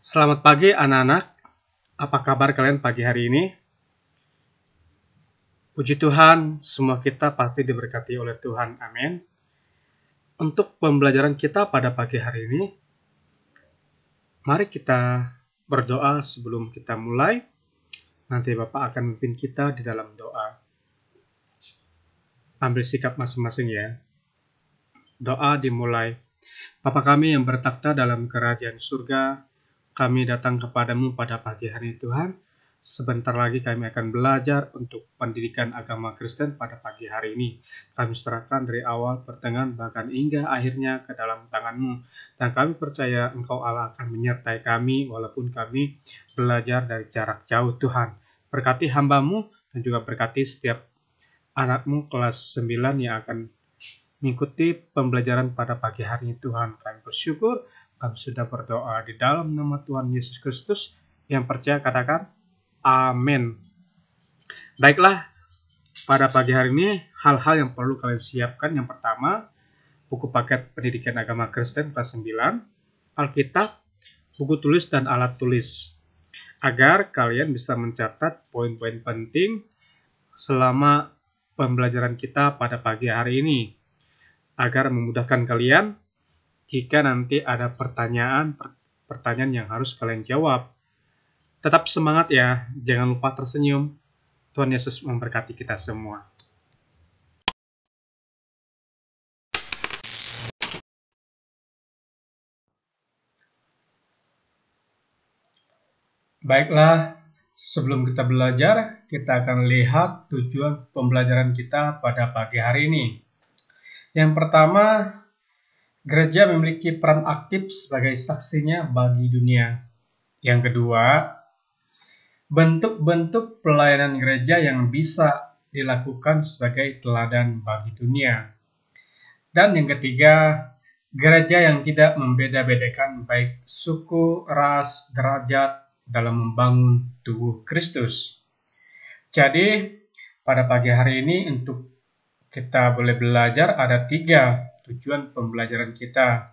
Selamat pagi anak-anak. Apa kabar kalian pagi hari ini? Puji Tuhan, semua kita pasti diberkati oleh Tuhan. Amin. Untuk pembelajaran kita pada pagi hari ini, mari kita berdoa sebelum kita mulai. Nanti Bapak akan memimpin kita di dalam doa. Ambil sikap masing-masing ya. Doa dimulai. Bapa kami yang bertakhta dalam kerajaan surga, kami datang kepadamu pada pagi hari Tuhan. Sebentar lagi kami akan belajar untuk pendidikan agama Kristen pada pagi hari ini. Kami serahkan dari awal, pertengahan, bahkan hingga akhirnya ke dalam tanganmu. Dan kami percaya engkau Allah akan menyertai kami walaupun kami belajar dari jarak jauh Tuhan. Berkati hambamu dan juga berkati setiap anakmu kelas 9 yang akan mengikuti pembelajaran pada pagi hari ini Tuhan. Kami bersyukur kami sudah berdoa di dalam nama Tuhan Yesus Kristus yang percaya katakan amin. Baiklah, pada pagi hari ini hal-hal yang perlu kalian siapkan yang pertama buku paket pendidikan agama Kristen kelas 9, Alkitab, buku tulis dan alat tulis agar kalian bisa mencatat poin-poin penting selama pembelajaran kita pada pagi hari ini agar memudahkan kalian jika nanti ada pertanyaan pertanyaan yang harus kalian jawab. Tetap semangat ya, jangan lupa tersenyum. Tuhan Yesus memberkati kita semua. Baiklah, sebelum kita belajar, kita akan lihat tujuan pembelajaran kita pada pagi hari ini. Yang pertama, Gereja memiliki peran aktif sebagai saksinya bagi dunia. Yang kedua, bentuk-bentuk pelayanan gereja yang bisa dilakukan sebagai teladan bagi dunia. Dan yang ketiga, gereja yang tidak membeda-bedakan baik suku, ras, derajat dalam membangun tubuh Kristus. Jadi, pada pagi hari ini untuk kita boleh belajar ada tiga tujuan pembelajaran kita.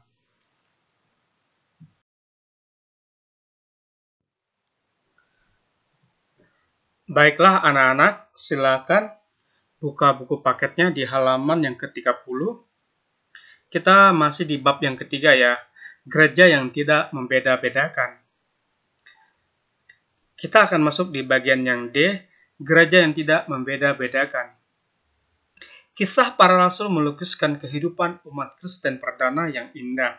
Baiklah anak-anak, silakan buka buku paketnya di halaman yang ke-30. Kita masih di bab yang ketiga ya, gereja yang tidak membeda-bedakan. Kita akan masuk di bagian yang D, gereja yang tidak membeda-bedakan. Kisah para rasul melukiskan kehidupan umat Kristen perdana yang indah.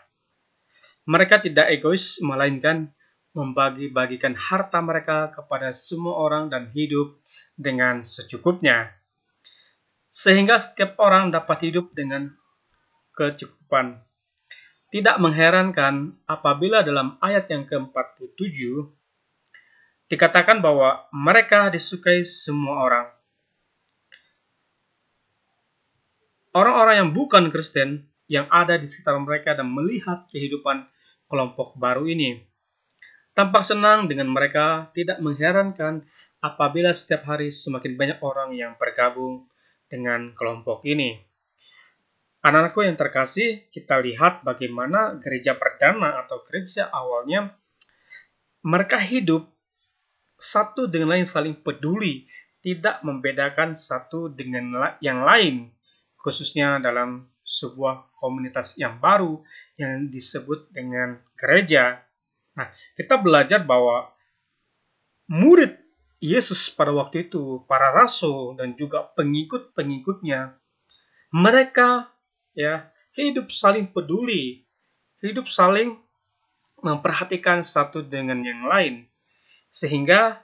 Mereka tidak egois, melainkan membagi-bagikan harta mereka kepada semua orang dan hidup dengan secukupnya. Sehingga setiap orang dapat hidup dengan kecukupan. Tidak mengherankan apabila dalam ayat yang ke-47 dikatakan bahwa mereka disukai semua orang. orang-orang yang bukan Kristen yang ada di sekitar mereka dan melihat kehidupan kelompok baru ini. Tampak senang dengan mereka, tidak mengherankan apabila setiap hari semakin banyak orang yang bergabung dengan kelompok ini. Anak-anakku yang terkasih, kita lihat bagaimana gereja perdana atau gereja awalnya mereka hidup satu dengan lain saling peduli, tidak membedakan satu dengan yang lain khususnya dalam sebuah komunitas yang baru yang disebut dengan gereja. Nah, kita belajar bahwa murid Yesus pada waktu itu, para rasul dan juga pengikut-pengikutnya, mereka ya hidup saling peduli, hidup saling memperhatikan satu dengan yang lain. Sehingga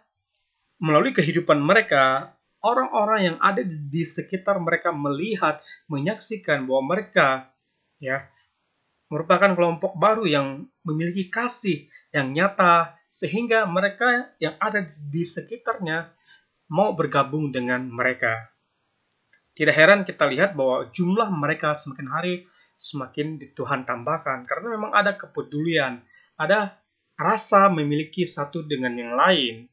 melalui kehidupan mereka, orang-orang yang ada di, sekitar mereka melihat, menyaksikan bahwa mereka ya merupakan kelompok baru yang memiliki kasih yang nyata sehingga mereka yang ada di, sekitarnya mau bergabung dengan mereka. Tidak heran kita lihat bahwa jumlah mereka semakin hari semakin Tuhan tambahkan karena memang ada kepedulian, ada rasa memiliki satu dengan yang lain.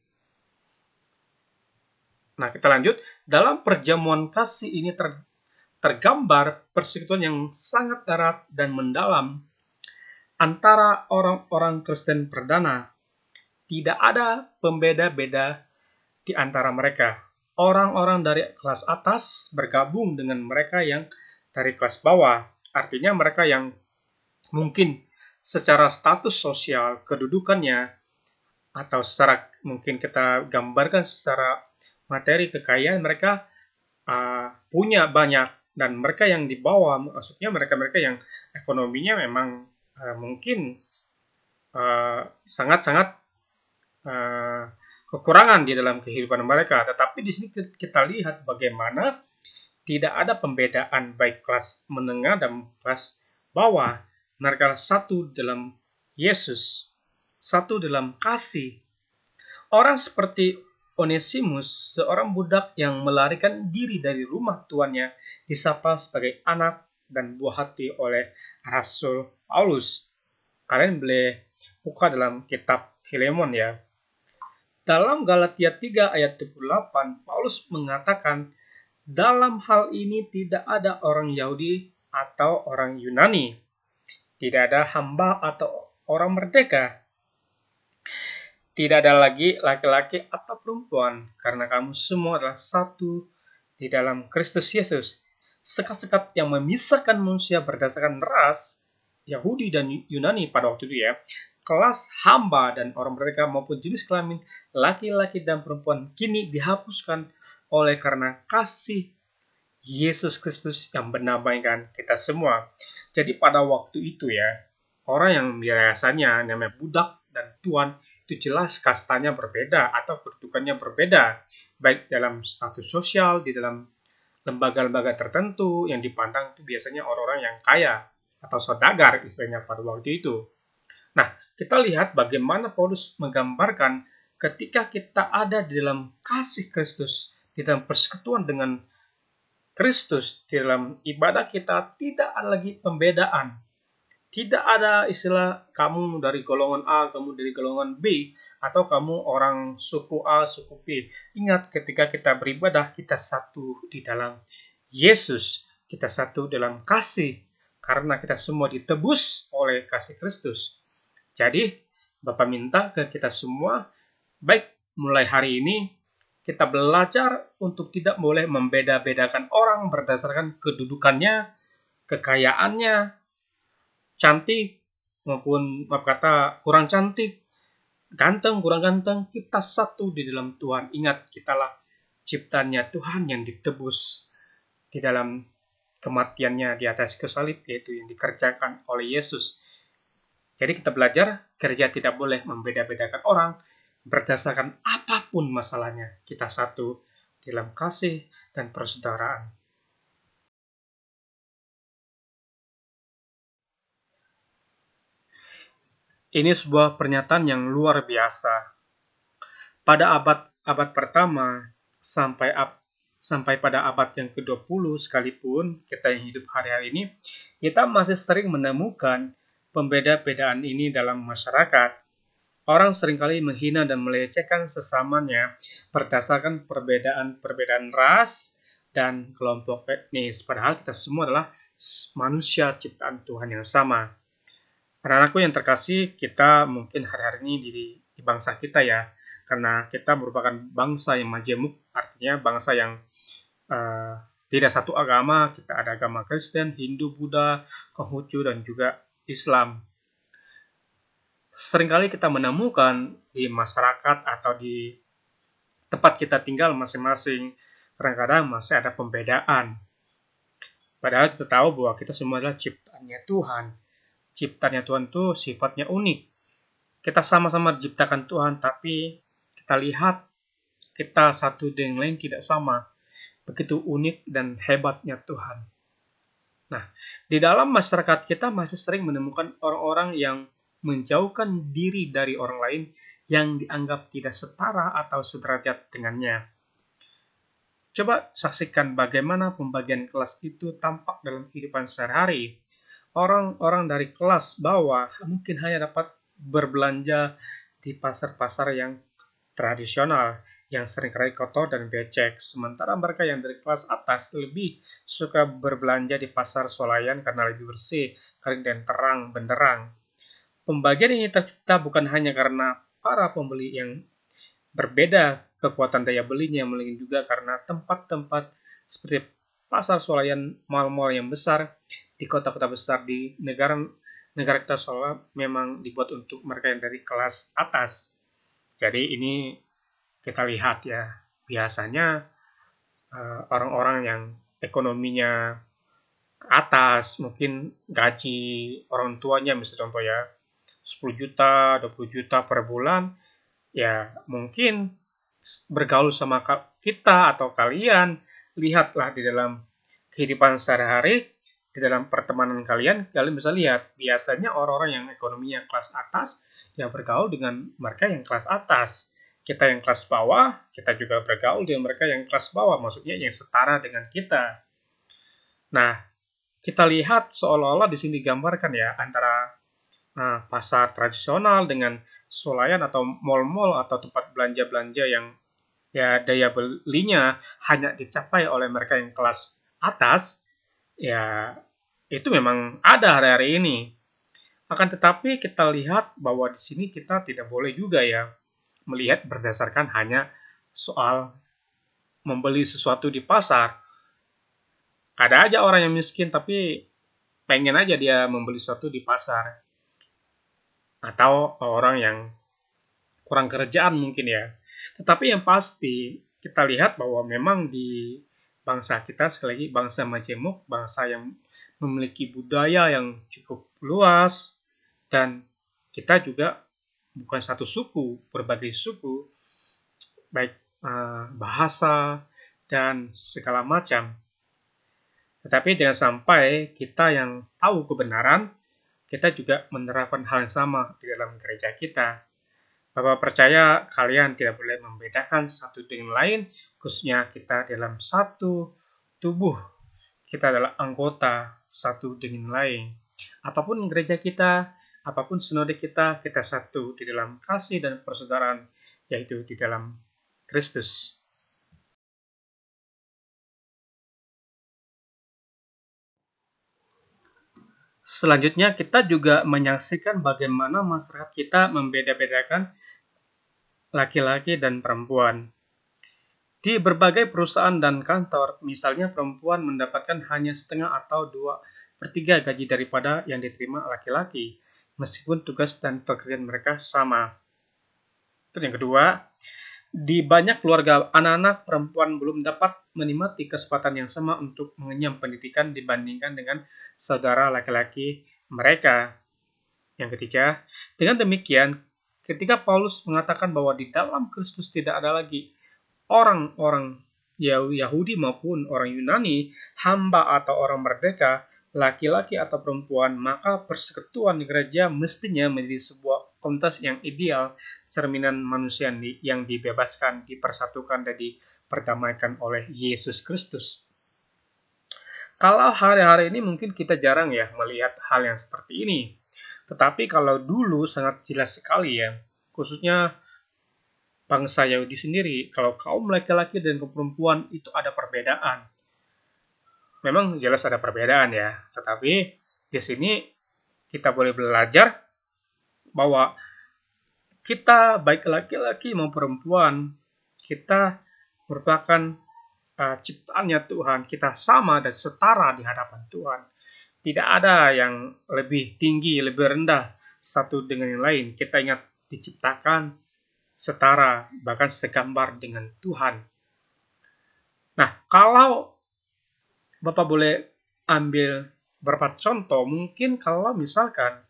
Nah, kita lanjut. Dalam perjamuan kasih ini ter, tergambar persekutuan yang sangat erat dan mendalam antara orang-orang Kristen perdana. Tidak ada pembeda-beda di antara mereka. Orang-orang dari kelas atas bergabung dengan mereka yang dari kelas bawah. Artinya mereka yang mungkin secara status sosial kedudukannya atau secara mungkin kita gambarkan secara materi kekayaan mereka uh, punya banyak dan mereka yang di bawah maksudnya mereka-mereka yang ekonominya memang uh, mungkin ah, sangat-sangat uh, uh, kekurangan di dalam kehidupan mereka tetapi di sini kita lihat bagaimana tidak ada pembedaan baik kelas menengah dan kelas bawah mereka satu dalam Yesus satu dalam kasih orang seperti Onesimus, seorang budak yang melarikan diri dari rumah tuannya, disapa sebagai anak dan buah hati oleh Rasul Paulus. Kalian boleh buka dalam kitab Filemon ya. Dalam Galatia 3 ayat 28, Paulus mengatakan, dalam hal ini tidak ada orang Yahudi atau orang Yunani. Tidak ada hamba atau orang merdeka tidak ada lagi laki-laki atau perempuan, karena kamu semua adalah satu di dalam Kristus Yesus. Sekat-sekat yang memisahkan manusia berdasarkan ras, Yahudi dan Yunani pada waktu itu ya, kelas hamba dan orang mereka maupun jenis kelamin, laki-laki dan perempuan kini dihapuskan oleh karena kasih Yesus Kristus yang menambahkan kita semua. Jadi pada waktu itu ya, orang yang biasanya namanya budak dan tuan itu jelas kastanya berbeda atau kedudukannya berbeda baik dalam status sosial di dalam lembaga-lembaga tertentu yang dipandang itu biasanya orang-orang yang kaya atau sodagar istilahnya pada waktu itu. Nah, kita lihat bagaimana Paulus menggambarkan ketika kita ada di dalam kasih Kristus, di dalam persekutuan dengan Kristus, di dalam ibadah kita tidak ada lagi pembedaan tidak ada istilah kamu dari golongan A, kamu dari golongan B, atau kamu orang suku A, suku B. Ingat ketika kita beribadah, kita satu di dalam Yesus. Kita satu dalam kasih. Karena kita semua ditebus oleh kasih Kristus. Jadi, Bapak minta ke kita semua, baik mulai hari ini, kita belajar untuk tidak boleh membeda-bedakan orang berdasarkan kedudukannya, kekayaannya, cantik maupun maaf kata kurang cantik, ganteng kurang ganteng, kita satu di dalam Tuhan. Ingat, kitalah ciptanya Tuhan yang ditebus di dalam kematiannya di atas kesalib yaitu yang dikerjakan oleh Yesus. Jadi kita belajar kerja tidak boleh membeda-bedakan orang berdasarkan apapun masalahnya. Kita satu dalam kasih dan persaudaraan. Ini sebuah pernyataan yang luar biasa. Pada abad abad pertama sampai ab, sampai pada abad yang ke-20 sekalipun kita yang hidup hari-hari ini, kita masih sering menemukan pembeda-bedaan ini dalam masyarakat. Orang seringkali menghina dan melecehkan sesamanya berdasarkan perbedaan-perbedaan ras dan kelompok etnis, padahal kita semua adalah manusia ciptaan Tuhan yang sama. Anak-anakku yang terkasih, kita mungkin hari-hari ini di, di bangsa kita ya, karena kita merupakan bangsa yang majemuk, artinya bangsa yang uh, tidak satu agama, kita ada agama Kristen, Hindu, Buddha, Konghucu, dan juga Islam. Seringkali kita menemukan di masyarakat atau di tempat kita tinggal masing-masing, kadang-kadang masih ada pembedaan. Padahal kita tahu bahwa kita semua adalah ciptaannya Tuhan ciptanya Tuhan itu sifatnya unik. Kita sama-sama diciptakan Tuhan, tapi kita lihat kita satu dengan lain tidak sama. Begitu unik dan hebatnya Tuhan. Nah, di dalam masyarakat kita masih sering menemukan orang-orang yang menjauhkan diri dari orang lain yang dianggap tidak setara atau sederajat dengannya. Coba saksikan bagaimana pembagian kelas itu tampak dalam kehidupan sehari-hari orang-orang dari kelas bawah mungkin hanya dapat berbelanja di pasar-pasar yang tradisional yang seringkali kotor dan becek. Sementara mereka yang dari kelas atas lebih suka berbelanja di pasar swalayan karena lebih bersih, kering dan terang benderang. Pembagian ini tercipta bukan hanya karena para pembeli yang berbeda kekuatan daya belinya, melainkan juga karena tempat-tempat seperti pasar swalayan mal-mal yang besar di kota-kota besar di negara negara kita soalnya memang dibuat untuk mereka yang dari kelas atas. Jadi ini kita lihat ya biasanya eh, orang-orang uh, yang ekonominya ke atas mungkin gaji orang tuanya misalnya contoh ya 10 juta, 20 juta per bulan, ya mungkin bergaul sama kita atau kalian, lihatlah di dalam kehidupan sehari-hari, di dalam pertemanan kalian, kalian bisa lihat biasanya orang-orang yang ekonominya kelas atas yang bergaul dengan mereka yang kelas atas. Kita yang kelas bawah, kita juga bergaul dengan mereka yang kelas bawah, maksudnya yang setara dengan kita. Nah, kita lihat seolah-olah di sini digambarkan ya antara nah, pasar tradisional dengan sulayan atau mall-mall atau tempat belanja-belanja yang ya daya belinya hanya dicapai oleh mereka yang kelas atas ya itu memang ada hari-hari ini. Akan tetapi kita lihat bahwa di sini kita tidak boleh juga ya melihat berdasarkan hanya soal membeli sesuatu di pasar. Ada aja orang yang miskin tapi pengen aja dia membeli sesuatu di pasar. Atau orang yang kurang kerjaan mungkin ya. Tetapi yang pasti kita lihat bahwa memang di bangsa kita sekali lagi bangsa majemuk, bangsa yang memiliki budaya yang cukup luas dan kita juga bukan satu suku, berbagai suku, baik eh, bahasa dan segala macam. Tetapi jangan sampai kita yang tahu kebenaran, kita juga menerapkan hal yang sama di dalam gereja kita. Bapak percaya kalian tidak boleh membedakan satu dengan lain, khususnya kita dalam satu tubuh. Kita adalah anggota satu dengan lain. Apapun gereja kita, apapun sinode kita, kita satu di dalam kasih dan persaudaraan, yaitu di dalam Kristus. Selanjutnya kita juga menyaksikan bagaimana masyarakat kita membeda-bedakan laki-laki dan perempuan. Di berbagai perusahaan dan kantor, misalnya perempuan mendapatkan hanya setengah atau dua per tiga gaji daripada yang diterima laki-laki, meskipun tugas dan pekerjaan mereka sama. Terus yang kedua, di banyak keluarga, anak-anak perempuan belum dapat menikmati kesempatan yang sama untuk mengenyam pendidikan dibandingkan dengan saudara laki-laki mereka. Yang ketiga, dengan demikian, ketika Paulus mengatakan bahwa di dalam Kristus tidak ada lagi orang-orang Yahudi maupun orang Yunani, hamba atau orang merdeka, laki-laki atau perempuan, maka persekutuan gereja mestinya menjadi sebuah komunitas yang ideal, cerminan manusia yang dibebaskan, dipersatukan, dan diperdamaikan oleh Yesus Kristus. Kalau hari-hari ini mungkin kita jarang ya melihat hal yang seperti ini. Tetapi kalau dulu sangat jelas sekali ya, khususnya bangsa Yahudi sendiri, kalau kaum laki-laki dan perempuan itu ada perbedaan. Memang jelas ada perbedaan ya, tetapi di sini kita boleh belajar bahwa kita baik laki-laki maupun perempuan kita merupakan uh, ciptaannya Tuhan kita sama dan setara di hadapan Tuhan tidak ada yang lebih tinggi lebih rendah satu dengan yang lain kita ingat diciptakan setara bahkan segambar dengan Tuhan nah kalau Bapak boleh ambil beberapa contoh mungkin kalau misalkan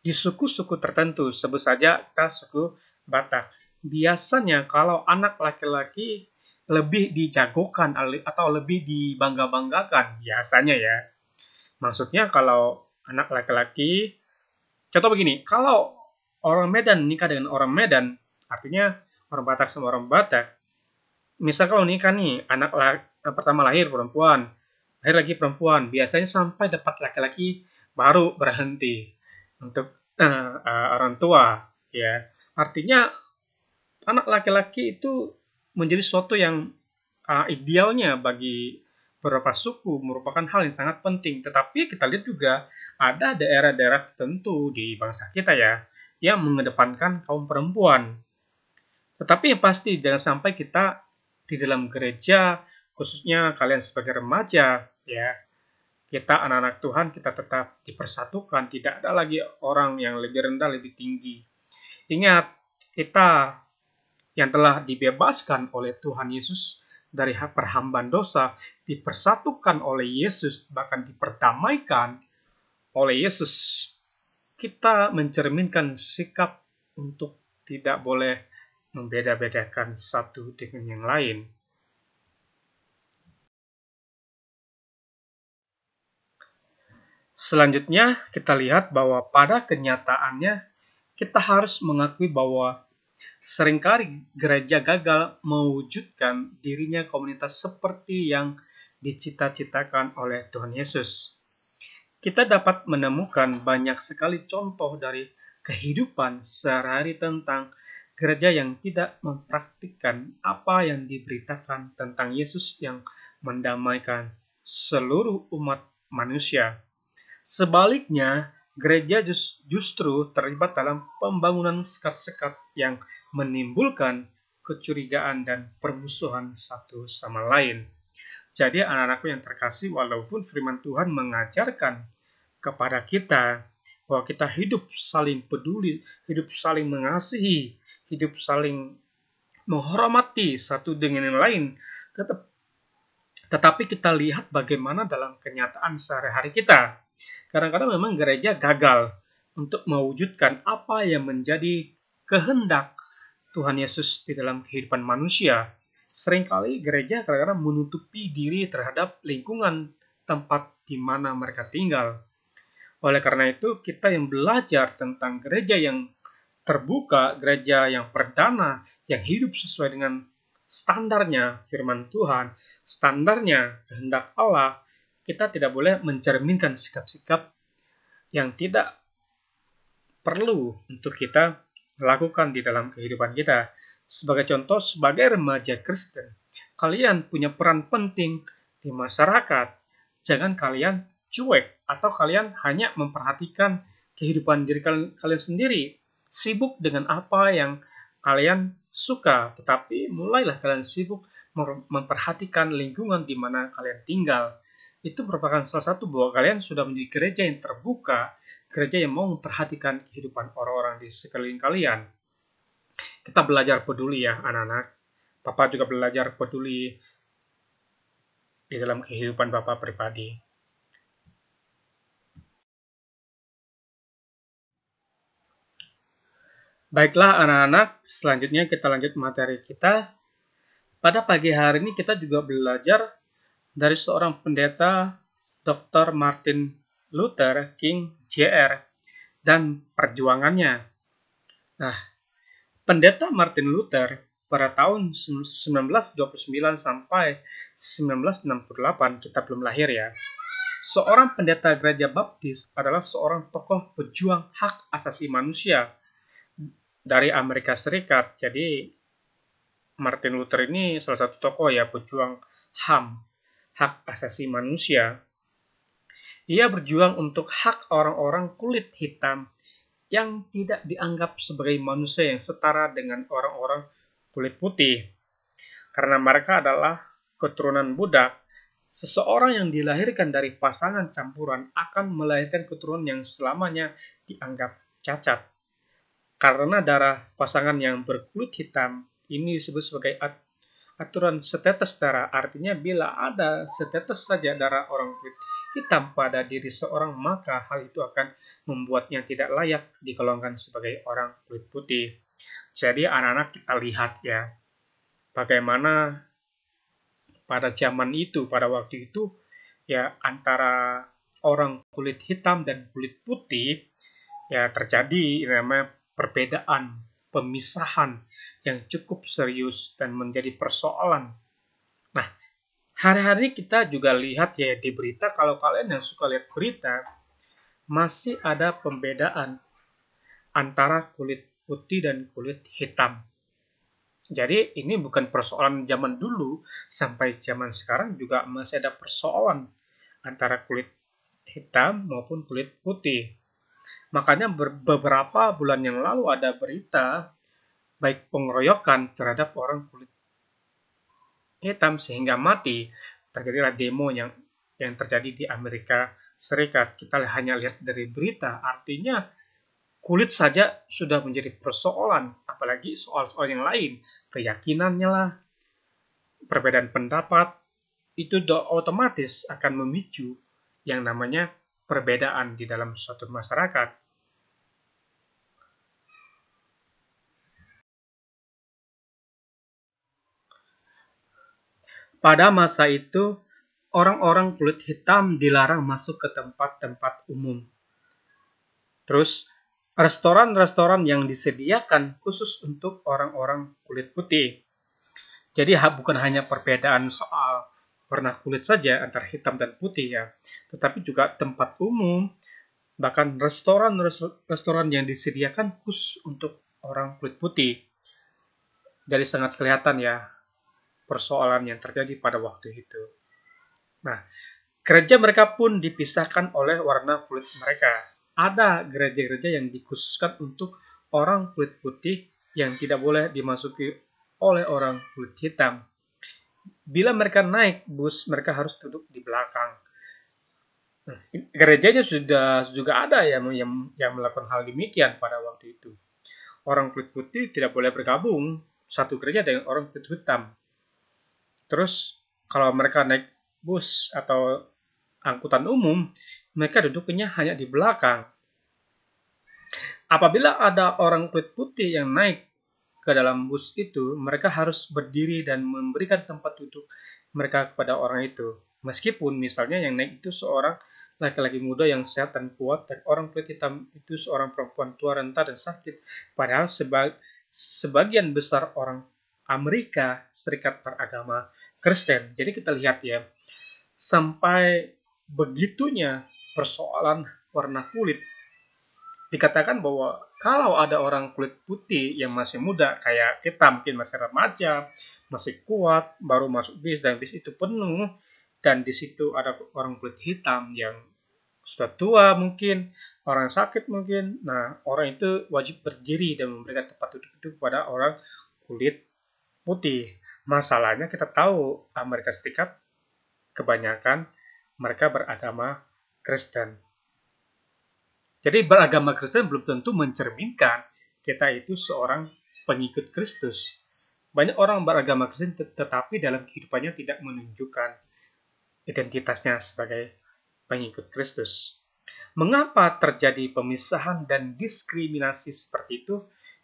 di suku-suku tertentu, sebut saja kita suku Batak. Biasanya kalau anak laki-laki lebih dijagokan atau lebih dibangga-banggakan biasanya ya. Maksudnya kalau anak laki-laki, contoh begini, kalau orang Medan nikah dengan orang Medan, artinya orang Batak sama orang Batak, misal kalau nikah nih, anak laki, pertama lahir perempuan, lahir lagi perempuan, biasanya sampai dapat laki-laki baru berhenti untuk uh, uh, orang tua ya artinya anak laki-laki itu menjadi suatu yang uh, idealnya bagi beberapa suku merupakan hal yang sangat penting. Tetapi kita lihat juga ada daerah-daerah tertentu di bangsa kita ya yang mengedepankan kaum perempuan. Tetapi yang pasti jangan sampai kita di dalam gereja khususnya kalian sebagai remaja ya kita anak-anak Tuhan kita tetap dipersatukan, tidak ada lagi orang yang lebih rendah, lebih tinggi. Ingat, kita yang telah dibebaskan oleh Tuhan Yesus dari perhambaan dosa, dipersatukan oleh Yesus, bahkan diperdamaikan oleh Yesus. Kita mencerminkan sikap untuk tidak boleh membeda-bedakan satu dengan yang lain. Selanjutnya, kita lihat bahwa pada kenyataannya kita harus mengakui bahwa seringkali gereja gagal mewujudkan dirinya komunitas seperti yang dicita-citakan oleh Tuhan Yesus. Kita dapat menemukan banyak sekali contoh dari kehidupan sehari-hari tentang gereja yang tidak mempraktikkan apa yang diberitakan tentang Yesus yang mendamaikan seluruh umat manusia. Sebaliknya, gereja just, justru terlibat dalam pembangunan sekat-sekat yang menimbulkan kecurigaan dan permusuhan satu sama lain. Jadi anak-anakku yang terkasih, walaupun firman Tuhan mengajarkan kepada kita bahwa kita hidup saling peduli, hidup saling mengasihi, hidup saling menghormati satu dengan yang lain, tetap tetapi kita lihat bagaimana dalam kenyataan sehari-hari kita. Kadang-kadang memang gereja gagal untuk mewujudkan apa yang menjadi kehendak Tuhan Yesus di dalam kehidupan manusia. Seringkali gereja kadang-kadang menutupi diri terhadap lingkungan tempat di mana mereka tinggal. Oleh karena itu, kita yang belajar tentang gereja yang terbuka, gereja yang perdana, yang hidup sesuai dengan standarnya firman Tuhan, standarnya kehendak Allah, kita tidak boleh mencerminkan sikap-sikap yang tidak perlu untuk kita lakukan di dalam kehidupan kita. Sebagai contoh, sebagai remaja Kristen, kalian punya peran penting di masyarakat. Jangan kalian cuek atau kalian hanya memperhatikan kehidupan diri kalian sendiri, sibuk dengan apa yang kalian suka, tetapi mulailah kalian sibuk memperhatikan lingkungan di mana kalian tinggal itu merupakan salah satu bahwa kalian sudah menjadi gereja yang terbuka, gereja yang mau memperhatikan kehidupan orang-orang di sekeliling kalian. Kita belajar peduli ya anak-anak. Papa juga belajar peduli di dalam kehidupan Bapak pribadi. Baiklah anak-anak, selanjutnya kita lanjut materi kita. Pada pagi hari ini kita juga belajar dari seorang pendeta Dr. Martin Luther King Jr. dan perjuangannya. Nah, pendeta Martin Luther pada tahun 1929 sampai 1968, kita belum lahir ya, seorang pendeta gereja baptis adalah seorang tokoh pejuang hak asasi manusia dari Amerika Serikat. Jadi, Martin Luther ini salah satu tokoh ya pejuang HAM hak asasi manusia, ia berjuang untuk hak orang-orang kulit hitam yang tidak dianggap sebagai manusia yang setara dengan orang-orang kulit putih. Karena mereka adalah keturunan budak, seseorang yang dilahirkan dari pasangan campuran akan melahirkan keturunan yang selamanya dianggap cacat. Karena darah pasangan yang berkulit hitam ini disebut sebagai aturan setetes darah artinya bila ada setetes saja darah orang kulit hitam pada diri seorang maka hal itu akan membuatnya tidak layak dikolongkan sebagai orang kulit putih. Jadi anak-anak kita lihat ya bagaimana pada zaman itu pada waktu itu ya antara orang kulit hitam dan kulit putih ya terjadi namanya perbedaan pemisahan yang cukup serius dan menjadi persoalan. Nah, hari-hari kita juga lihat ya di berita, kalau kalian yang suka lihat berita, masih ada pembedaan antara kulit putih dan kulit hitam. Jadi ini bukan persoalan zaman dulu sampai zaman sekarang juga masih ada persoalan antara kulit hitam maupun kulit putih. Makanya beberapa bulan yang lalu ada berita baik pengeroyokan terhadap orang kulit hitam sehingga mati. Terjadilah demo yang yang terjadi di Amerika Serikat. Kita hanya lihat dari berita, artinya kulit saja sudah menjadi persoalan, apalagi soal-soal yang lain, keyakinannya lah, perbedaan pendapat, itu otomatis akan memicu yang namanya perbedaan di dalam suatu masyarakat. Pada masa itu, orang-orang kulit hitam dilarang masuk ke tempat-tempat umum. Terus, restoran-restoran yang disediakan khusus untuk orang-orang kulit putih. Jadi bukan hanya perbedaan soal warna kulit saja antara hitam dan putih ya, tetapi juga tempat umum, bahkan restoran-restoran yang disediakan khusus untuk orang kulit putih. Jadi sangat kelihatan ya persoalan yang terjadi pada waktu itu. Nah, gereja mereka pun dipisahkan oleh warna kulit mereka. Ada gereja-gereja yang dikhususkan untuk orang kulit putih yang tidak boleh dimasuki oleh orang kulit hitam. Bila mereka naik bus, mereka harus duduk di belakang. Nah, gerejanya sudah juga ada yang, yang yang melakukan hal demikian pada waktu itu. Orang kulit putih tidak boleh bergabung satu gereja dengan orang kulit hitam Terus kalau mereka naik bus atau angkutan umum, mereka duduknya hanya di belakang. Apabila ada orang kulit putih yang naik ke dalam bus itu, mereka harus berdiri dan memberikan tempat duduk mereka kepada orang itu. Meskipun misalnya yang naik itu seorang laki-laki muda yang sehat dan kuat, dan orang kulit hitam itu seorang perempuan tua renta dan sakit. Padahal sebagian besar orang Amerika Serikat beragama Kristen. Jadi kita lihat ya, sampai begitunya persoalan warna kulit. Dikatakan bahwa kalau ada orang kulit putih yang masih muda, kayak kita mungkin masih remaja, masih kuat, baru masuk bis dan bis itu penuh, dan di situ ada orang kulit hitam yang sudah tua mungkin, orang sakit mungkin. Nah, orang itu wajib berdiri dan memberikan tempat duduk itu kepada orang kulit putih. Masalahnya kita tahu Amerika Serikat kebanyakan mereka beragama Kristen. Jadi beragama Kristen belum tentu mencerminkan kita itu seorang pengikut Kristus. Banyak orang beragama Kristen tetapi dalam kehidupannya tidak menunjukkan identitasnya sebagai pengikut Kristus. Mengapa terjadi pemisahan dan diskriminasi seperti itu?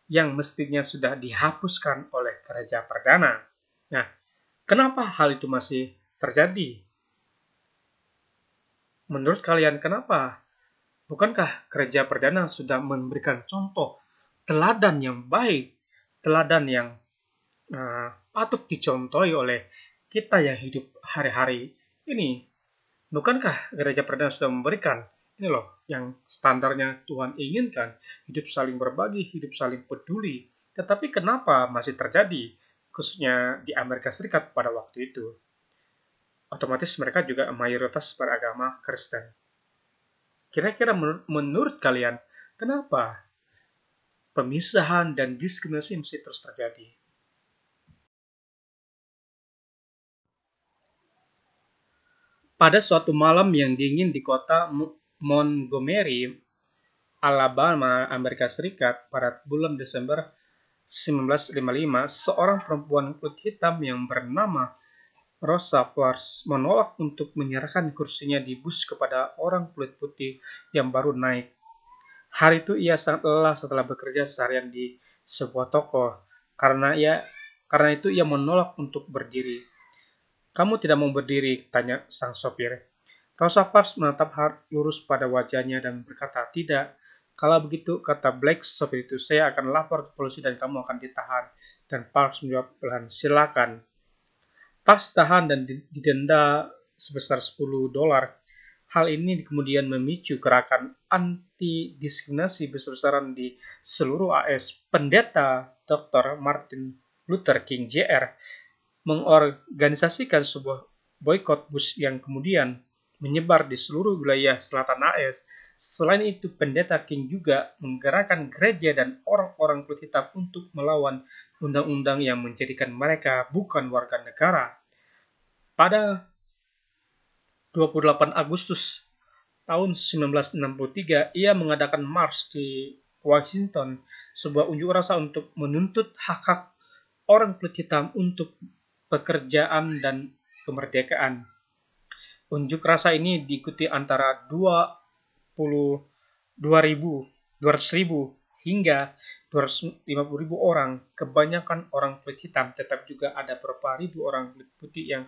yang mestinya sudah dihapuskan oleh gereja perdana. Nah, kenapa hal itu masih terjadi? Menurut kalian kenapa? Bukankah gereja perdana sudah memberikan contoh teladan yang baik, teladan yang uh, patut dicontohi oleh kita yang hidup hari-hari ini? Bukankah gereja perdana sudah memberikan ini loh yang standarnya Tuhan inginkan, hidup saling berbagi, hidup saling peduli. Tetapi kenapa masih terjadi, khususnya di Amerika Serikat pada waktu itu? Otomatis mereka juga mayoritas beragama Kristen. Kira-kira menurut kalian, kenapa pemisahan dan diskriminasi masih terus terjadi? Pada suatu malam yang dingin di kota Montgomery, Alabama, Amerika Serikat pada bulan Desember 1955, seorang perempuan kulit hitam yang bernama Rosa Parks menolak untuk menyerahkan kursinya di bus kepada orang kulit putih yang baru naik. Hari itu ia sangat lelah setelah bekerja seharian di sebuah toko karena ia karena itu ia menolak untuk berdiri. "Kamu tidak mau berdiri?" tanya sang sopir. Rosa Parks menatap Hart lurus pada wajahnya dan berkata, Tidak, kalau begitu, kata Black, seperti itu saya akan lapor ke polisi dan kamu akan ditahan. Dan Parks menjawab pelan, silakan. Parks tahan dan didenda sebesar 10 dolar. Hal ini kemudian memicu gerakan anti diskriminasi besar-besaran di seluruh AS. Pendeta Dr. Martin Luther King Jr. mengorganisasikan sebuah boykot bus yang kemudian menyebar di seluruh wilayah selatan AS. Selain itu, pendeta King juga menggerakkan gereja dan orang-orang kulit hitam untuk melawan undang-undang yang menjadikan mereka bukan warga negara. Pada 28 Agustus tahun 1963, ia mengadakan mars di Washington, sebuah unjuk rasa untuk menuntut hak-hak orang kulit hitam untuk pekerjaan dan kemerdekaan. Unjuk rasa ini diikuti antara 22.000 hingga 250.000 orang, kebanyakan orang kulit hitam, tetap juga ada beberapa ribu orang kulit putih yang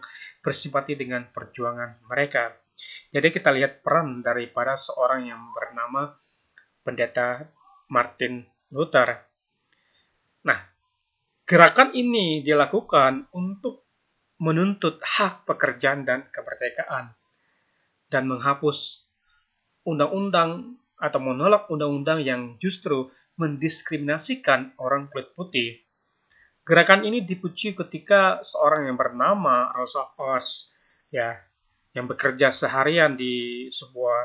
bersimpati dengan perjuangan mereka. Jadi kita lihat peran daripada seorang yang bernama pendeta Martin Luther. Nah, gerakan ini dilakukan untuk menuntut hak pekerjaan dan kemerdekaan, dan menghapus undang-undang atau menolak undang-undang yang justru mendiskriminasikan orang kulit putih. Gerakan ini dipuji ketika seorang yang bernama Rosa Parks, ya, yang bekerja seharian di sebuah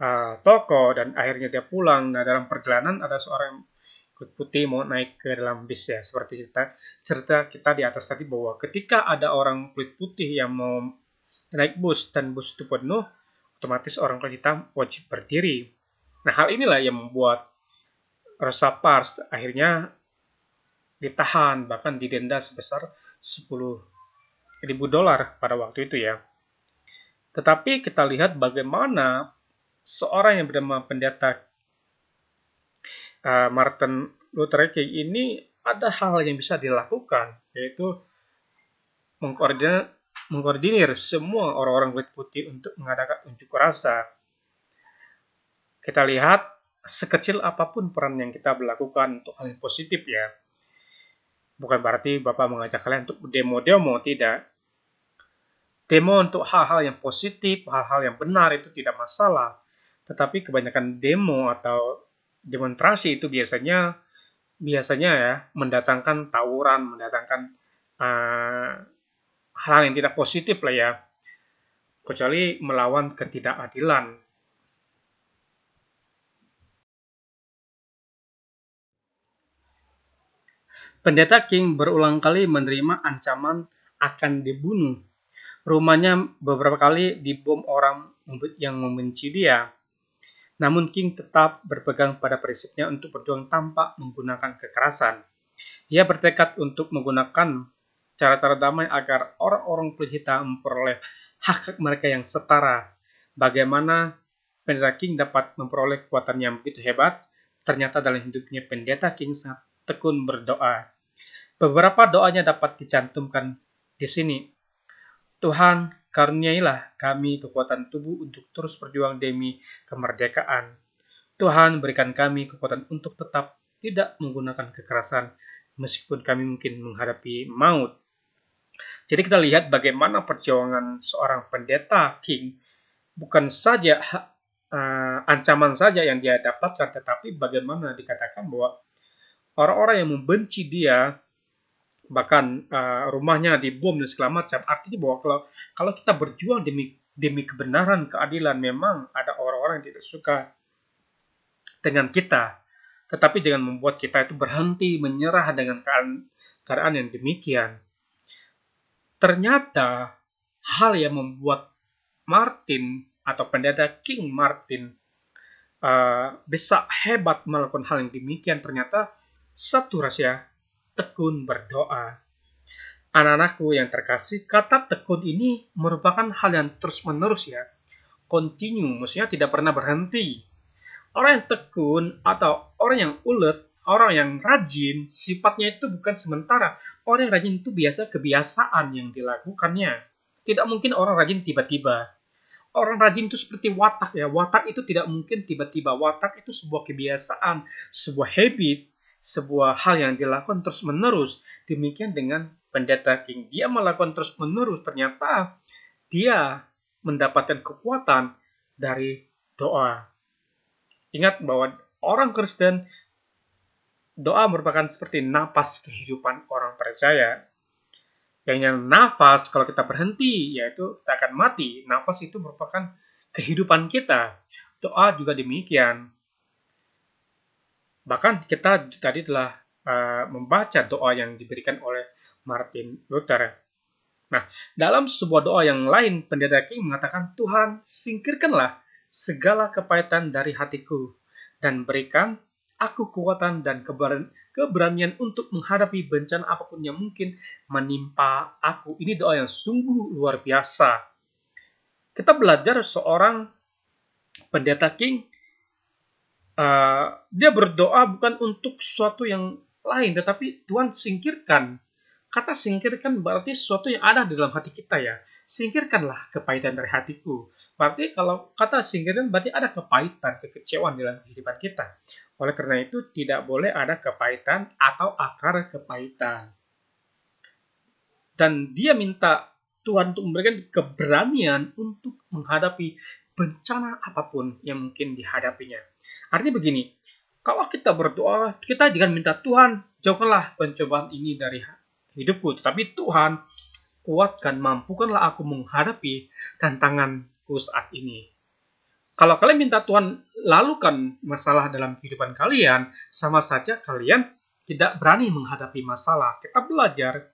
uh, toko dan akhirnya dia pulang. Nah, dalam perjalanan ada seorang kulit putih mau naik ke dalam bis ya seperti cerita cerita kita di atas tadi bahwa ketika ada orang kulit putih yang mau naik bus dan bus itu penuh otomatis orang kulit hitam wajib berdiri nah hal inilah yang membuat rasa Pars akhirnya ditahan bahkan didenda sebesar 10 ribu dolar pada waktu itu ya tetapi kita lihat bagaimana seorang yang bernama pendeta Eh, Martin Luther King ini ada hal yang bisa dilakukan yaitu mengkoordinir, mengkoordinir semua orang-orang kulit putih untuk mengadakan unjuk rasa. Kita lihat sekecil apapun peran yang kita lakukan untuk hal yang positif ya. Bukan berarti Bapak mengajak kalian untuk demo-demo, tidak. Demo untuk hal-hal yang positif, hal-hal yang benar itu tidak masalah. Tetapi kebanyakan demo atau demonstrasi itu biasanya biasanya ya mendatangkan tawuran, mendatangkan uh, eh, hal yang tidak positif lah ya, kecuali melawan ketidakadilan. Pendeta King berulang kali menerima ancaman akan dibunuh. Rumahnya beberapa kali dibom orang yang membenci dia namun King tetap berpegang pada prinsipnya untuk berjuang tanpa menggunakan kekerasan. Ia bertekad untuk menggunakan cara-cara damai agar orang-orang kulit hitam memperoleh hak-hak mereka yang setara. Bagaimana pendeta King dapat memperoleh kekuatan yang begitu hebat? Ternyata dalam hidupnya pendeta King sangat tekun berdoa. Beberapa doanya dapat dicantumkan di sini. Tuhan, Karuniailah kami kekuatan tubuh untuk terus berjuang demi kemerdekaan. Tuhan berikan kami kekuatan untuk tetap tidak menggunakan kekerasan meskipun kami mungkin menghadapi maut. Jadi kita lihat bagaimana perjuangan seorang pendeta King bukan saja uh, ancaman saja yang dia dapatkan tetapi bagaimana dikatakan bahwa orang-orang yang membenci dia bahkan uh, rumahnya dibom dan segala macam artinya bahwa kalau kalau kita berjuang demi demi kebenaran keadilan memang ada orang-orang yang tidak suka dengan kita tetapi jangan membuat kita itu berhenti menyerah dengan keadaan, keadaan yang demikian ternyata hal yang membuat Martin atau pendeta King Martin uh, bisa hebat melakukan hal yang demikian ternyata satu rahasia tekun berdoa. Anak-anakku yang terkasih, kata tekun ini merupakan hal yang terus-menerus ya. Continue, maksudnya tidak pernah berhenti. Orang yang tekun atau orang yang ulet, orang yang rajin, sifatnya itu bukan sementara. Orang yang rajin itu biasa kebiasaan yang dilakukannya. Tidak mungkin orang rajin tiba-tiba orang rajin itu seperti watak ya. Watak itu tidak mungkin tiba-tiba. Watak itu sebuah kebiasaan, sebuah habit sebuah hal yang dilakukan terus-menerus. Demikian dengan pendeta King. Dia melakukan terus-menerus. Ternyata dia mendapatkan kekuatan dari doa. Ingat bahwa orang Kristen doa merupakan seperti napas kehidupan orang percaya. Yang nafas kalau kita berhenti yaitu kita akan mati. Nafas itu merupakan kehidupan kita. Doa juga demikian. Bahkan kita tadi telah uh, membaca doa yang diberikan oleh Martin Luther. Nah, dalam sebuah doa yang lain, pendeta King mengatakan, Tuhan, singkirkanlah segala kepahitan dari hatiku, dan berikan aku kekuatan dan keberanian untuk menghadapi bencana apapun yang mungkin menimpa aku. Ini doa yang sungguh luar biasa. Kita belajar seorang pendeta King uh, dia berdoa bukan untuk sesuatu yang lain, tetapi Tuhan singkirkan. Kata singkirkan berarti sesuatu yang ada di dalam hati kita ya. Singkirkanlah kepahitan dari hatiku. Berarti kalau kata singkirkan berarti ada kepahitan, kekecewaan di dalam kehidupan kita. Oleh karena itu tidak boleh ada kepahitan atau akar kepahitan. Dan dia minta Tuhan untuk memberikan keberanian untuk menghadapi bencana apapun yang mungkin dihadapinya. Artinya begini, kalau kita berdoa, kita jangan minta Tuhan, jauhkanlah pencobaan ini dari hidupku. Tetapi Tuhan, kuatkan, mampukanlah aku menghadapi tantanganku saat ini. Kalau kalian minta Tuhan lalukan masalah dalam kehidupan kalian, sama saja kalian tidak berani menghadapi masalah. Kita belajar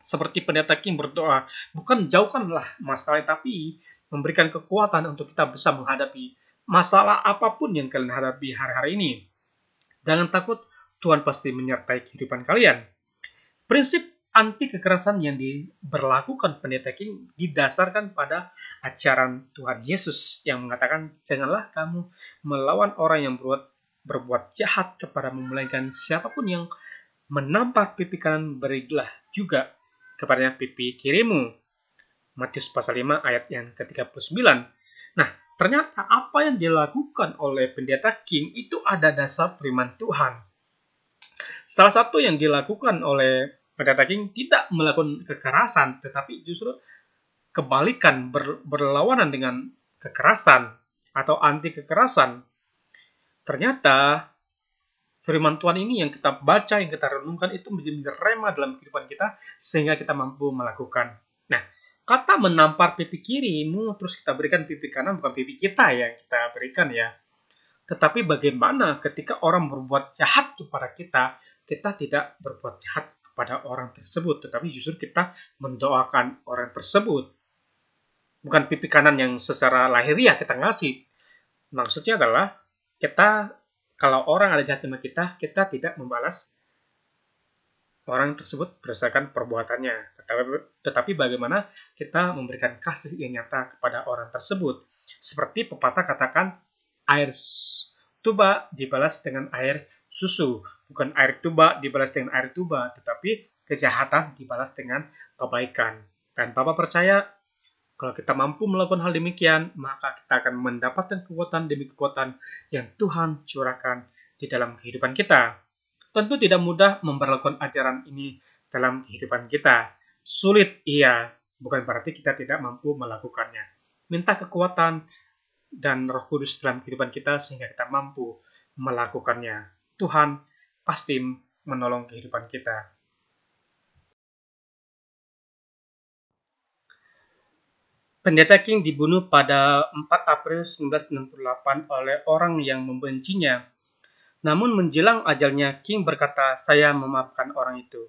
seperti pendeta King berdoa, bukan jauhkanlah masalah, tapi memberikan kekuatan untuk kita bisa menghadapi masalah apapun yang kalian hadapi hari-hari ini. Jangan takut, Tuhan pasti menyertai kehidupan kalian. Prinsip anti kekerasan yang diberlakukan pendeta King didasarkan pada ajaran Tuhan Yesus yang mengatakan janganlah kamu melawan orang yang berbuat berbuat jahat kepada memulaikan siapapun yang menampar pipi kanan berilah juga kepada pipi kirimu. Matius pasal 5 ayat yang ke-39. Nah, ternyata apa yang dilakukan oleh pendeta King itu ada dasar firman Tuhan. Salah satu yang dilakukan oleh pendeta King tidak melakukan kekerasan, tetapi justru kebalikan ber, berlawanan dengan kekerasan atau anti kekerasan. Ternyata firman Tuhan ini yang kita baca, yang kita renungkan itu menjadi rema dalam kehidupan kita sehingga kita mampu melakukan kata menampar pipi kirimu terus kita berikan pipi kanan bukan pipi kita yang kita berikan ya. Tetapi bagaimana ketika orang berbuat jahat kepada kita, kita tidak berbuat jahat kepada orang tersebut, tetapi justru kita mendoakan orang tersebut. Bukan pipi kanan yang secara lahiriah kita ngasih. Maksudnya adalah kita kalau orang ada jahat sama kita, kita tidak membalas orang tersebut berdasarkan perbuatannya. Tetapi, tetapi bagaimana kita memberikan kasih yang nyata kepada orang tersebut. Seperti pepatah katakan, air tuba dibalas dengan air susu. Bukan air tuba dibalas dengan air tuba, tetapi kejahatan dibalas dengan kebaikan. Dan Bapak percaya, kalau kita mampu melakukan hal demikian, maka kita akan mendapatkan kekuatan demi kekuatan yang Tuhan curahkan di dalam kehidupan kita. Tentu tidak mudah memperlakukan ajaran ini dalam kehidupan kita. Sulit, iya. Bukan berarti kita tidak mampu melakukannya. Minta kekuatan dan roh kudus dalam kehidupan kita sehingga kita mampu melakukannya. Tuhan pasti menolong kehidupan kita. Pendeta King dibunuh pada 4 April 1968 oleh orang yang membencinya namun menjelang ajalnya, King berkata, saya memaafkan orang itu.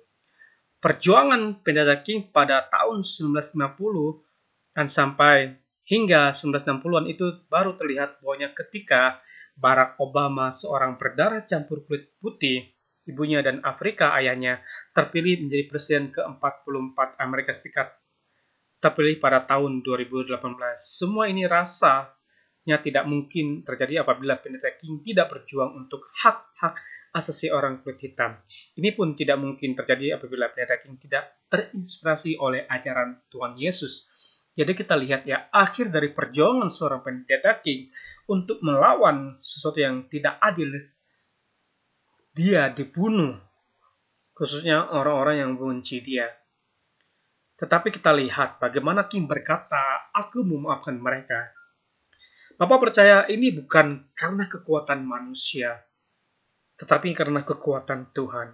Perjuangan pendeta King pada tahun 1950 dan sampai hingga 1960-an itu baru terlihat bahwanya ketika Barack Obama, seorang berdarah campur kulit putih, ibunya dan Afrika ayahnya, terpilih menjadi presiden ke-44 Amerika Serikat. Terpilih pada tahun 2018. Semua ini rasa tidak mungkin terjadi apabila pendeta king tidak berjuang untuk hak-hak asasi orang kulit hitam. Ini pun tidak mungkin terjadi apabila pendeta king tidak terinspirasi oleh ajaran Tuhan Yesus. Jadi kita lihat ya, akhir dari perjuangan seorang pendeta king untuk melawan sesuatu yang tidak adil, dia dibunuh. Khususnya orang-orang yang benci dia. Tetapi kita lihat bagaimana King berkata, aku memaafkan mereka Bapak percaya ini bukan karena kekuatan manusia, tetapi karena kekuatan Tuhan.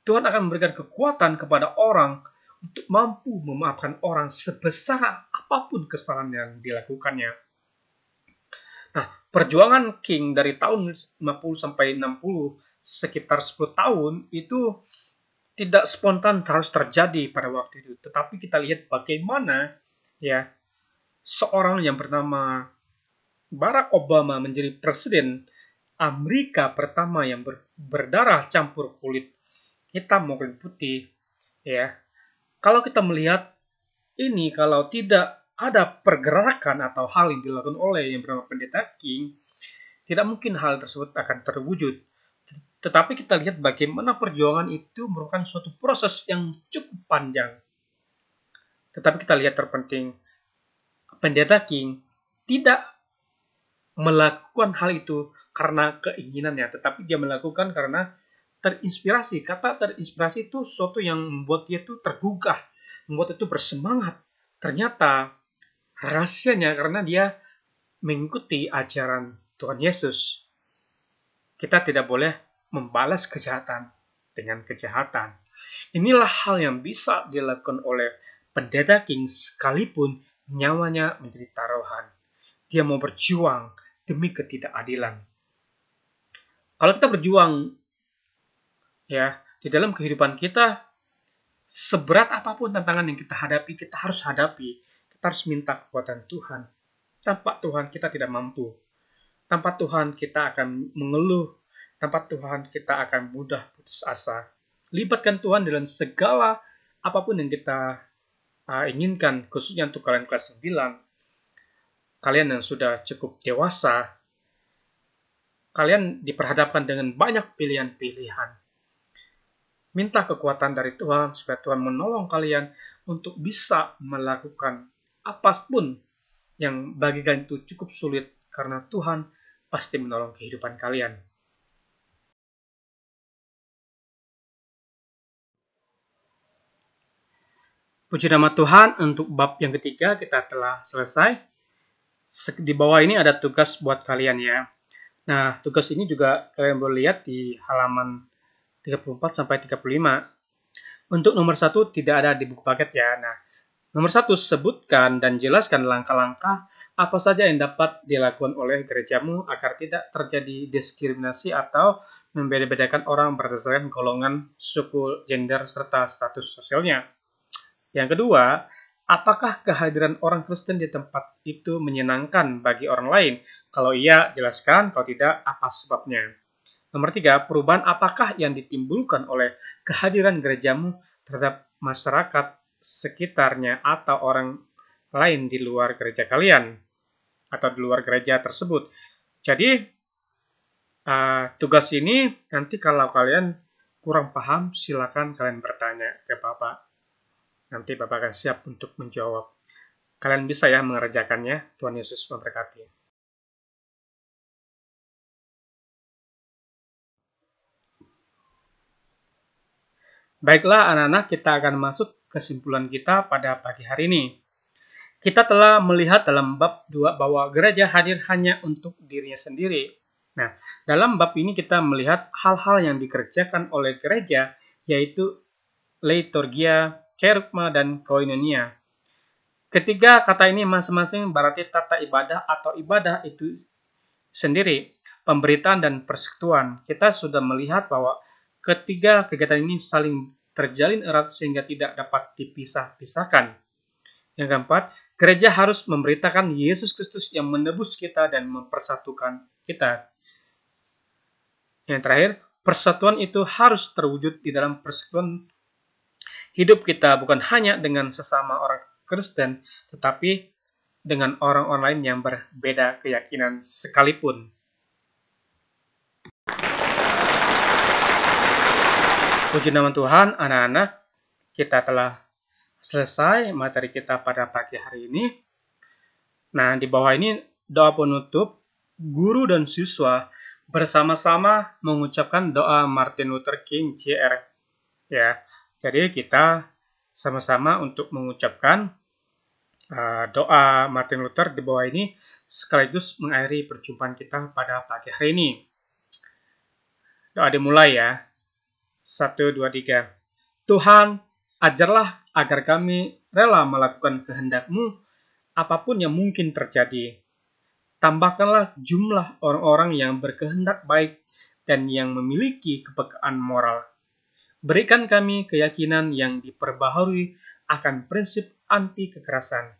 Tuhan akan memberikan kekuatan kepada orang untuk mampu memaafkan orang sebesar apapun kesalahan yang dilakukannya. Nah, perjuangan King dari tahun 50 sampai 60 sekitar 10 tahun itu tidak spontan terus terjadi pada waktu itu. Tetapi kita lihat bagaimana ya seorang yang bernama Barack Obama menjadi presiden Amerika pertama yang ber, berdarah campur kulit hitam maupun putih ya kalau kita melihat ini kalau tidak ada pergerakan atau hal yang dilakukan oleh yang bernama pendeta King tidak mungkin hal tersebut akan terwujud tetapi kita lihat bagaimana perjuangan itu merupakan suatu proses yang cukup panjang tetapi kita lihat terpenting pendeta King tidak melakukan hal itu karena keinginannya, tetapi dia melakukan karena terinspirasi. Kata terinspirasi itu sesuatu yang membuat dia itu tergugah, membuat itu bersemangat. Ternyata rahasianya karena dia mengikuti ajaran Tuhan Yesus. Kita tidak boleh membalas kejahatan dengan kejahatan. Inilah hal yang bisa dilakukan oleh pendeta King sekalipun nyawanya menjadi taruhan. Dia mau berjuang demi ketidakadilan. Kalau kita berjuang ya di dalam kehidupan kita seberat apapun tantangan yang kita hadapi, kita harus hadapi. Kita harus minta kekuatan Tuhan. Tanpa Tuhan kita tidak mampu. Tanpa Tuhan kita akan mengeluh. Tanpa Tuhan kita akan mudah putus asa. Libatkan Tuhan dalam segala apapun yang kita ah, inginkan, khususnya untuk kalian kelas 9, kalian yang sudah cukup dewasa, kalian diperhadapkan dengan banyak pilihan-pilihan. Minta kekuatan dari Tuhan supaya Tuhan menolong kalian untuk bisa melakukan apapun yang bagi kalian itu cukup sulit karena Tuhan pasti menolong kehidupan kalian. Puji nama Tuhan untuk bab yang ketiga kita telah selesai di bawah ini ada tugas buat kalian ya. Nah, tugas ini juga kalian boleh lihat di halaman 34 sampai 35. Untuk nomor satu tidak ada di buku paket ya. Nah, Nomor satu, sebutkan dan jelaskan langkah-langkah apa saja yang dapat dilakukan oleh gerejamu agar tidak terjadi diskriminasi atau membeda-bedakan orang berdasarkan golongan, suku, gender, serta status sosialnya. Yang kedua, Apakah kehadiran orang Kristen di tempat itu menyenangkan bagi orang lain? Kalau iya, jelaskan. Kalau tidak, apa sebabnya? Nomor tiga, perubahan apakah yang ditimbulkan oleh kehadiran gerejamu terhadap masyarakat sekitarnya atau orang lain di luar gereja kalian atau di luar gereja tersebut? Jadi, uh, tugas ini nanti kalau kalian kurang paham, silakan kalian bertanya ke Bapak Nanti Bapak akan siap untuk menjawab. Kalian bisa ya mengerjakannya. Tuhan Yesus memberkati. Baiklah anak-anak, kita akan masuk kesimpulan kita pada pagi hari ini. Kita telah melihat dalam bab 2 bahwa gereja hadir hanya untuk dirinya sendiri. Nah, dalam bab ini kita melihat hal-hal yang dikerjakan oleh gereja yaitu liturgia, kerukma, dan koinonia. Ketiga kata ini masing-masing berarti tata ibadah atau ibadah itu sendiri, pemberitaan dan persekutuan. Kita sudah melihat bahwa ketiga kegiatan ini saling terjalin erat sehingga tidak dapat dipisah-pisahkan. Yang keempat, gereja harus memberitakan Yesus Kristus yang menebus kita dan mempersatukan kita. Yang terakhir, persatuan itu harus terwujud di dalam persekutuan hidup kita bukan hanya dengan sesama orang Kristen, tetapi dengan orang-orang lain yang berbeda keyakinan sekalipun. Puji nama Tuhan, anak-anak, kita telah selesai materi kita pada pagi hari ini. Nah, di bawah ini doa penutup, guru dan siswa bersama-sama mengucapkan doa Martin Luther King Jr. Ya, jadi kita sama-sama untuk mengucapkan uh, doa Martin Luther di bawah ini sekaligus mengakhiri perjumpaan kita pada pagi hari ini. Doa dimulai ya. 1, 2, 3. Tuhan, ajarlah agar kami rela melakukan kehendakmu apapun yang mungkin terjadi. Tambahkanlah jumlah orang-orang yang berkehendak baik dan yang memiliki kepekaan moral Berikan kami keyakinan yang diperbaharui akan prinsip anti kekerasan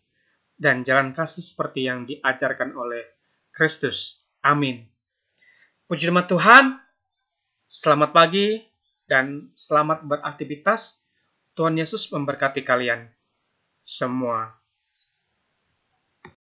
dan jalan kasih seperti yang diajarkan oleh Kristus. Amin. Puji nama Tuhan, selamat pagi dan selamat beraktivitas. Tuhan Yesus memberkati kalian semua.